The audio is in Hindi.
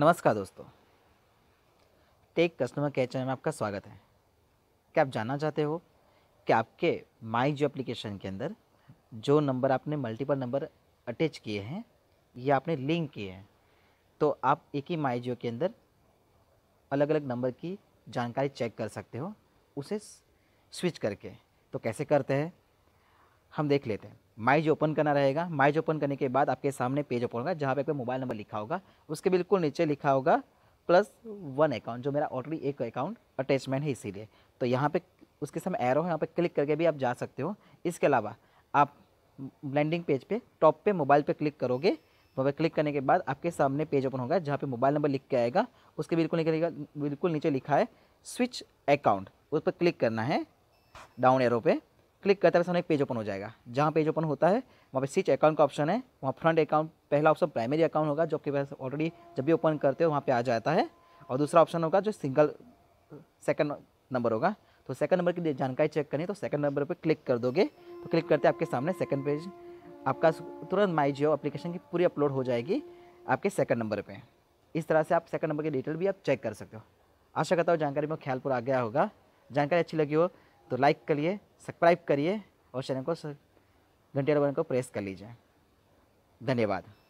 नमस्कार दोस्तों टेक कस्टमर केयर चैनल में आपका स्वागत है क्या आप जानना चाहते हो कि आपके माई जो एप्लीकेशन के अंदर जो नंबर आपने मल्टीपल नंबर अटैच किए हैं या आपने लिंक किए हैं तो आप एक ही माई जियो के अंदर अलग अलग नंबर की जानकारी चेक कर सकते हो उसे स्विच करके तो कैसे करते हैं हम देख लेते हैं माइज ओपन करना रहेगा माइज ओपन करने के बाद आपके सामने पेज ओपन होगा जहाँ पे आपका मोबाइल नंबर लिखा होगा उसके बिल्कुल नीचे लिखा होगा प्लस वन अकाउंट जो मेरा ऑलरेडी एक अकाउंट अटैचमेंट है इसीलिए तो यहाँ पे उसके समय एरो है यहाँ पे क्लिक करके भी आप जा सकते हो इसके अलावा आप लैंडिंग पेज पे टॉप पर मोबाइल पर क्लिक करोगे वहाँ क्लिक करने के बाद आपके सामने पेज ओपन होगा जहाँ पर मोबाइल नंबर लिख के आएगा उसके बिल्कुल निकलेगा बिल्कुल नीचे लिखा है स्विच अकाउंट उस पर क्लिक करना है डाउन एरो पर क्लिक करते हैं सामने एक पेज ओपन हो जाएगा जहाँ पेज ओपन होता है वहाँ पे सिच अकाउंट का ऑप्शन है वहाँ फ्रंट अकाउंट पहला ऑप्शन प्राइमरी अकाउंट होगा जो कि पास ऑलरेडी जब भी ओपन करते हो वहाँ पे आ जाता है और दूसरा ऑप्शन होगा जो सिंगल सेकंड नंबर होगा तो सेकंड नंबर की जानकारी चेक करनी है तो सेकंड नंबर पर क्लिक कर दोगे तो क्लिक करते आपके सामने सेकेंड पेज आपका तुरंत माई जियो अप्लीकेशन की पूरी अपलोड हो जाएगी आपके सेकेंड नंबर पर इस तरह से आप सेकेंड नंबर की डिटेल भी आप चेक कर सकते हो आशा करता हूँ जानकारी में ख्याल पूरा आ गया होगा जानकारी अच्छी लगी हो तो लाइक करिए सब्सक्राइब करिए और चैनल को घंटे बटन को प्रेस कर लीजिए धन्यवाद